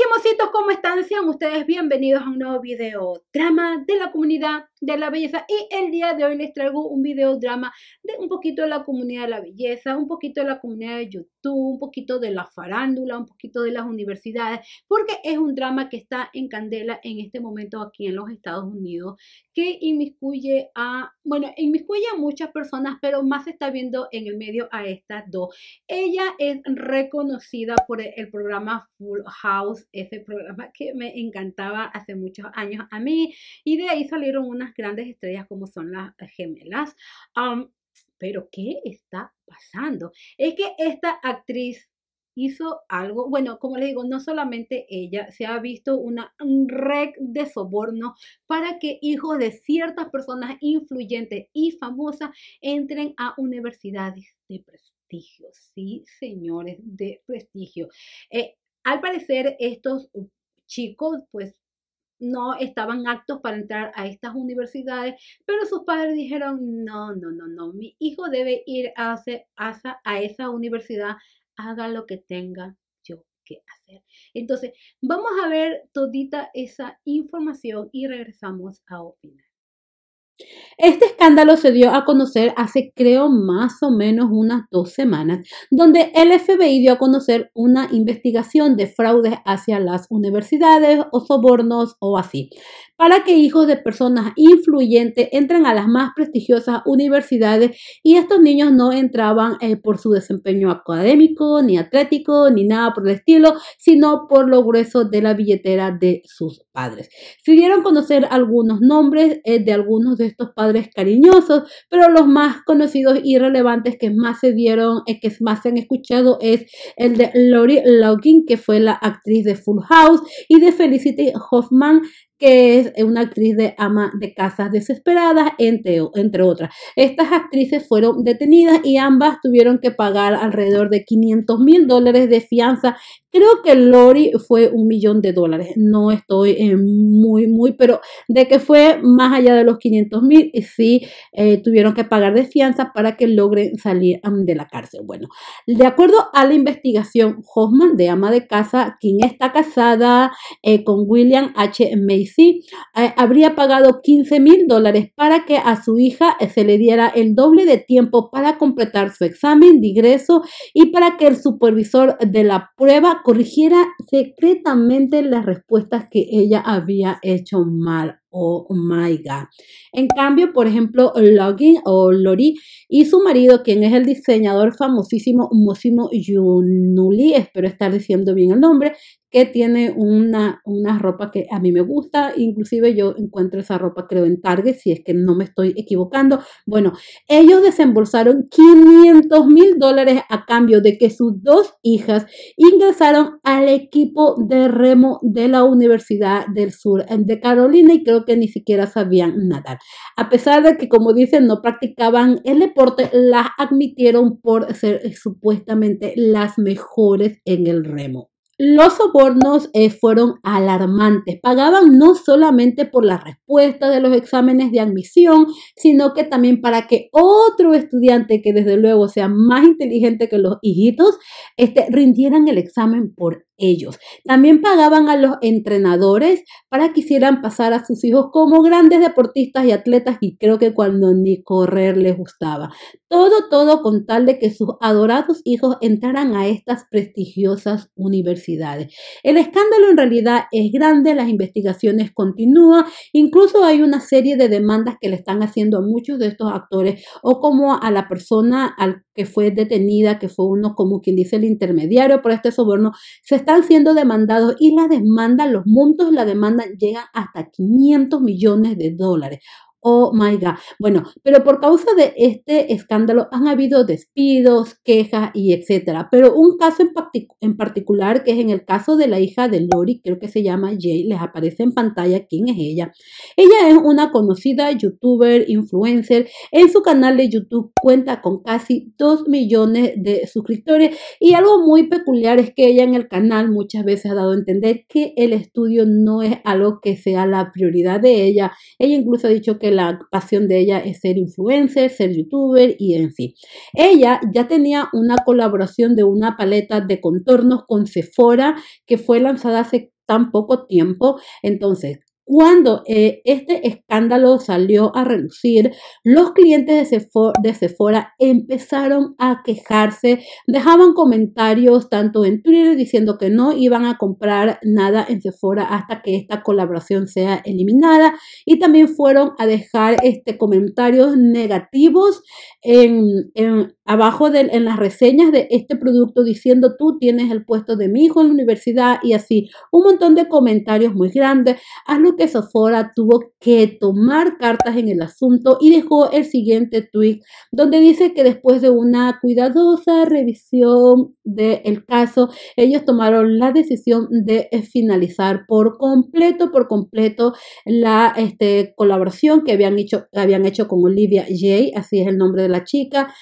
Давайте ¿cómo están? Sean ustedes bienvenidos a un nuevo video drama de la comunidad de la belleza y el día de hoy les traigo un video drama de un poquito de la comunidad de la belleza, un poquito de la comunidad de YouTube, un poquito de la farándula, un poquito de las universidades, porque es un drama que está en candela en este momento aquí en los Estados Unidos, que inmiscuye a, bueno, inmiscuye a muchas personas, pero más se está viendo en el medio a estas dos. Ella es reconocida por el programa Full House este programa que me encantaba hace muchos años a mí y de ahí salieron unas grandes estrellas como son las gemelas. pero ¿qué está pasando? Es que esta actriz hizo algo, bueno, como les digo, no solamente ella, se ha visto una red de soborno para que hijos de ciertas personas influyentes y famosas entren a universidades de prestigio. Sí, señores, de prestigio. Eh, al parecer, estos chicos, pues, no estaban aptos para entrar a estas universidades, pero sus padres dijeron, no, no, no, no, mi hijo debe ir a, a esa universidad, haga lo que tenga yo que hacer. Entonces, vamos a ver todita esa información y regresamos a opinar. Este escándalo se dio a conocer hace creo más o menos unas dos semanas, donde el FBI dio a conocer una investigación de fraudes hacia las universidades o sobornos o así, para que hijos de personas influyentes entren a las más prestigiosas universidades y estos niños no entraban eh, por su desempeño académico, ni atlético, ni nada por el estilo, sino por lo grueso de la billetera de sus padres. Se dieron a conocer algunos nombres eh, de algunos de estos padres cariñosos, pero los más conocidos y relevantes que más se dieron, eh, que más se han escuchado es el de Lori Loughlin, que fue la actriz de Full House, y de Felicity Hoffman, que es una actriz de ama de casas desesperadas, entre, entre otras. Estas actrices fueron detenidas y ambas tuvieron que pagar alrededor de 500 mil dólares de fianza. Creo que Lori fue un millón de dólares. No estoy eh, muy, muy, pero de que fue más allá de los 500 mil, eh, sí eh, tuvieron que pagar de fianza para que logren salir de la cárcel. Bueno, de acuerdo a la investigación, Hoffman, de ama de casa, quien está casada con William H. Mason, sí, eh, habría pagado 15 mil dólares para que a su hija eh, se le diera el doble de tiempo para completar su examen de ingreso y para que el supervisor de la prueba corrigiera secretamente las respuestas que ella había hecho mal. Oh my God. En cambio, por ejemplo, Login o Lori y su marido, quien es el diseñador famosísimo Mosimo Yunuli, espero estar diciendo bien el nombre, que tiene una, una ropa que a mí me gusta, inclusive yo encuentro esa ropa creo en Target, si es que no me estoy equivocando. Bueno, ellos desembolsaron 500 mil dólares a cambio de que sus dos hijas ingresaron al equipo de remo de la Universidad del Sur de Carolina y creo que ni siquiera sabían nadar. A pesar de que, como dicen, no practicaban el deporte, las admitieron por ser supuestamente las mejores en el remo. Los sobornos eh, fueron alarmantes. Pagaban no solamente por la respuesta de los exámenes de admisión, sino que también para que otro estudiante que desde luego sea más inteligente que los hijitos, este, rindieran el examen por ellos. También pagaban a los entrenadores para que hicieran pasar a sus hijos como grandes deportistas y atletas y creo que cuando ni correr les gustaba. Todo, todo con tal de que sus adorados hijos entraran a estas prestigiosas universidades. El escándalo en realidad es grande, las investigaciones continúan, incluso hay una serie de demandas que le están haciendo a muchos de estos actores o como a la persona al que fue detenida, que fue uno como quien dice el intermediario por este soborno, se están siendo demandados y la demanda, los montos de la demanda llegan hasta 500 millones de dólares. Oh my God. Bueno, pero por causa de este escándalo han habido despidos, quejas y etcétera. Pero un caso en, particular, que es en el caso de la hija de Lori, creo que se llama Jay, les aparece en pantalla quién es ella. Ella es una conocida youtuber, influencer. En su canal de YouTube cuenta con casi 2 millones de suscriptores. Y algo muy peculiar es que ella en el canal muchas veces ha dado a entender que el estudio no es algo que sea la prioridad de ella. Ella incluso ha dicho que la pasión de ella es ser influencer, ser youtuber y en fin. Ella ya tenía una colaboración de una paleta de contornos con Sephora que fue lanzada hace tan poco tiempo. Entonces, cuando eh, este escándalo salió a relucir, los clientes de Sephora, empezaron a quejarse, dejaban comentarios tanto en Twitter diciendo que no iban a comprar nada en Sephora hasta que esta colaboración sea eliminada y también fueron a dejar este, comentarios negativos en, abajo en las reseñas de este producto diciendo tú tienes el puesto de mi hijo en la universidad y así un montón de comentarios muy grandes. Haz que Sofora tuvo que tomar cartas en el asunto y dejó el siguiente tweet donde dice que después de una cuidadosa revisión del caso, ellos tomaron la decisión de finalizar por completo, por completo la este, colaboración que habían hecho, habían hecho con Olivia Jay, así es el nombre de la chica,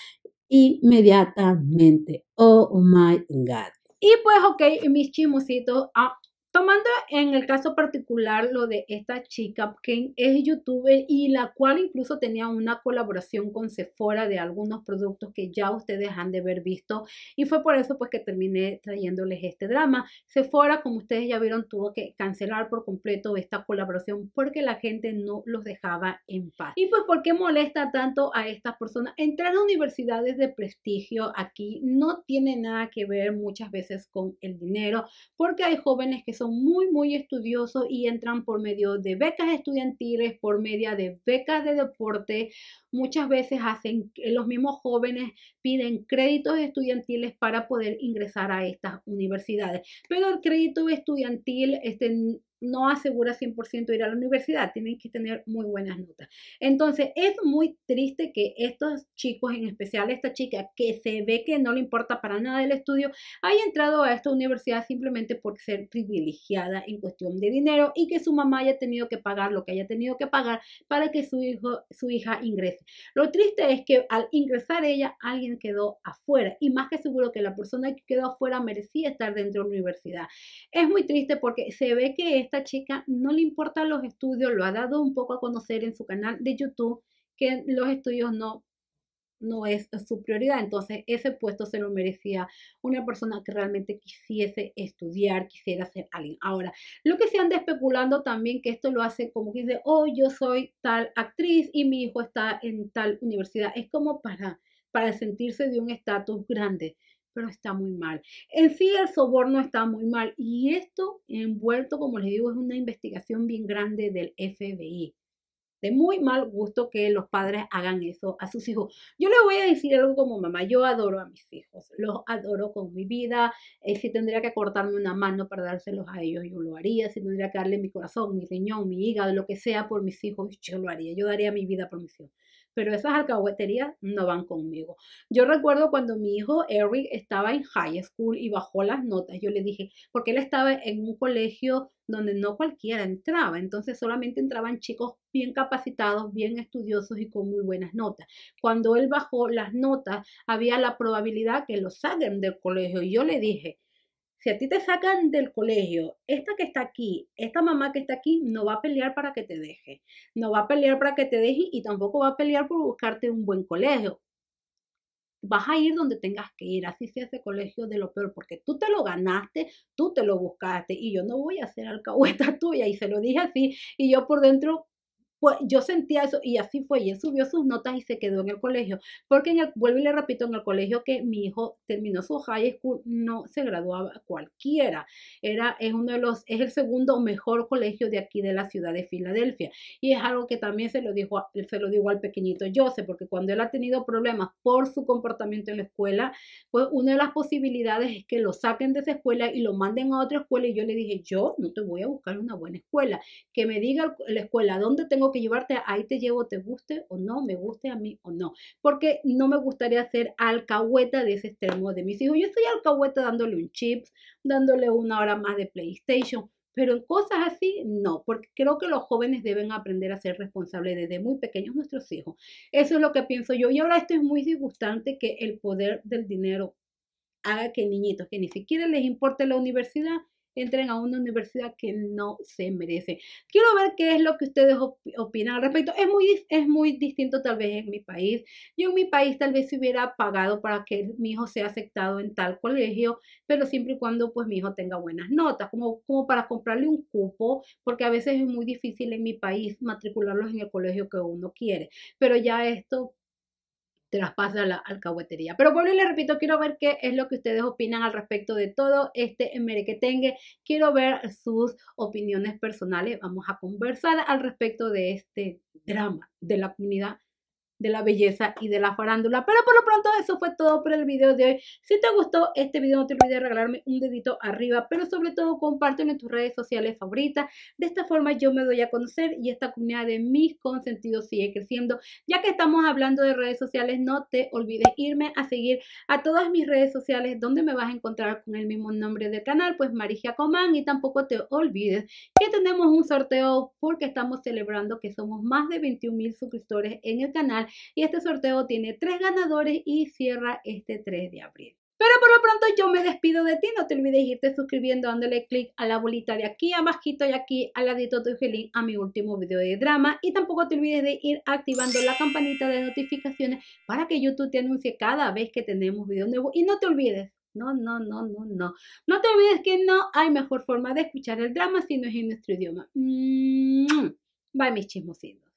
inmediatamente. Oh my God. Y pues, ok, mis chimositos, ah, Tomando en el caso particular lo de esta chica, que es youtuber y la cual incluso tenía una colaboración con Sephora de algunos productos que ya ustedes han de haber visto y fue por eso pues que terminé trayéndoles este drama. Sephora, como ustedes ya vieron, tuvo que cancelar por completo esta colaboración porque la gente no los dejaba en paz. Y pues, ¿por qué molesta tanto a estas personas? Entrar a universidades de prestigio aquí no tiene nada que ver muchas veces con el dinero porque hay jóvenes que son muy, muy estudiosos y entran por medio de becas estudiantiles, por medio de becas de deporte. Muchas veces hacen, eh, los mismos jóvenes piden créditos estudiantiles para poder ingresar a estas universidades. Pero el crédito estudiantil este, no asegura 100% ir a la universidad, tienen que tener muy buenas notas. Entonces, es muy triste que estos chicos, en especial esta chica que se ve que no le importa para nada el estudio, haya entrado a esta universidad simplemente por ser privilegiada en cuestión de dinero y que su mamá haya tenido que pagar lo que haya tenido que pagar para que su hijo, su hija ingrese. Lo triste es que al ingresar ella, alguien quedó afuera y más que seguro que la persona que quedó afuera merecía estar dentro de la universidad. Es muy triste porque se ve que esta chica no le importan los estudios, lo ha dado un poco a conocer en su canal de YouTube, que los estudios no, no es su prioridad. Entonces ese puesto se lo merecía una persona que realmente quisiese estudiar, quisiera ser alguien. Ahora, lo que se anda especulando también que esto lo hace como que dice, oh, yo soy tal actriz y mi hijo está en tal universidad. Es como para, para sentirse de un estatus grande pero está muy mal. En sí, el soborno está muy mal. Y esto envuelto, como les digo, es una investigación bien grande del FBI. De muy mal gusto que los padres hagan eso a sus hijos. Yo les voy a decir algo como mamá, yo adoro a mis hijos, los adoro con mi vida. Eh, si tendría que cortarme una mano para dárselos a ellos, yo lo haría. Si tendría que darle mi corazón, mi riñón, mi hígado, lo que sea por mis hijos, yo lo haría. Yo daría mi vida por mis hijos pero esas alcahueterías no van conmigo. Yo recuerdo cuando mi hijo Eric estaba en high school y bajó las notas, yo le dije, porque él estaba en un colegio donde no cualquiera entraba, entonces solamente entraban chicos bien capacitados, bien estudiosos y con muy buenas notas. Cuando él bajó las notas, había la probabilidad que lo saquen del colegio yo le dije, si a ti te sacan del colegio, esta que está aquí, esta mamá que está aquí, no va a pelear para que te deje, no va a pelear para que te deje y tampoco va a pelear por buscarte un buen colegio. Vas a ir donde tengas que ir, así sea ese colegio de lo peor, porque tú te lo ganaste, tú te lo buscaste y yo no voy a ser alcahueta tuya y se lo dije así y yo por dentro pues yo sentía eso y así fue, y él subió sus notas y se quedó en el colegio, porque en el, vuelvo y le repito, en el colegio que mi hijo terminó su high school no se graduaba cualquiera, era, es uno de los, es el segundo mejor colegio de aquí de la ciudad de Filadelfia, y es algo que también se lo dijo, se lo digo al pequeñito Joseph, porque cuando él ha tenido problemas por su comportamiento en la escuela, pues una de las posibilidades es que lo saquen de esa escuela y lo manden a otra escuela, y yo le dije, yo no te voy a buscar una buena escuela, que me diga la escuela dónde tengo que llevarte, ahí te llevo, te guste o no, me guste a mí o no, porque no me gustaría ser alcahueta de ese extremo de mis hijos. Yo soy alcahueta dándole un chip, dándole una hora más de PlayStation, pero en cosas así, no, porque creo que los jóvenes deben aprender a ser responsables desde muy pequeños nuestros hijos. Eso es lo que pienso yo. Y ahora esto es muy disgustante que el poder del dinero haga que niñitos que ni siquiera les importe la universidad entren a una universidad que no se merece. Quiero ver qué es lo que ustedes opinan al respecto. Es muy, es muy distinto tal vez en mi país. Yo en mi país tal vez se hubiera pagado para que mi hijo sea aceptado en tal colegio, pero siempre y cuando pues mi hijo tenga buenas notas, como, como para comprarle un cupo, porque a veces es muy difícil en mi país matricularlos en el colegio que uno quiere. Pero ya esto traspasa la alcahuetería. Pero por y le repito, quiero ver qué es lo que ustedes opinan al respecto de todo este merequetengue. Quiero ver sus opiniones personales. Vamos a conversar al respecto de este drama de la comunidad de la belleza y de la farándula. Pero por lo pronto eso fue todo por el video de hoy. Si te gustó este video no te olvides de regalarme un dedito arriba, pero sobre todo compártelo en tus redes sociales favoritas. De esta forma yo me doy a conocer y esta comunidad de mis consentidos sigue creciendo. Ya que estamos hablando de redes sociales, no te olvides irme a seguir a todas mis redes sociales donde me vas a encontrar con el mismo nombre del canal, pues Marija Comán y tampoco te olvides que tenemos un sorteo porque estamos celebrando que somos más de 21 mil suscriptores en el canal y este sorteo tiene tres ganadores y cierra este 3 de abril. Pero por lo pronto yo me despido de ti, no te olvides irte suscribiendo dándole click a la bolita de aquí A abajito y aquí al ladito de link a mi último video de drama y tampoco te olvides de ir activando la campanita de notificaciones para que YouTube te anuncie cada vez que tenemos video nuevo y no te olvides no, no, no, no, no. No te olvides que no hay mejor forma de escuchar el drama si no es en nuestro idioma. Bye, mis chismositos.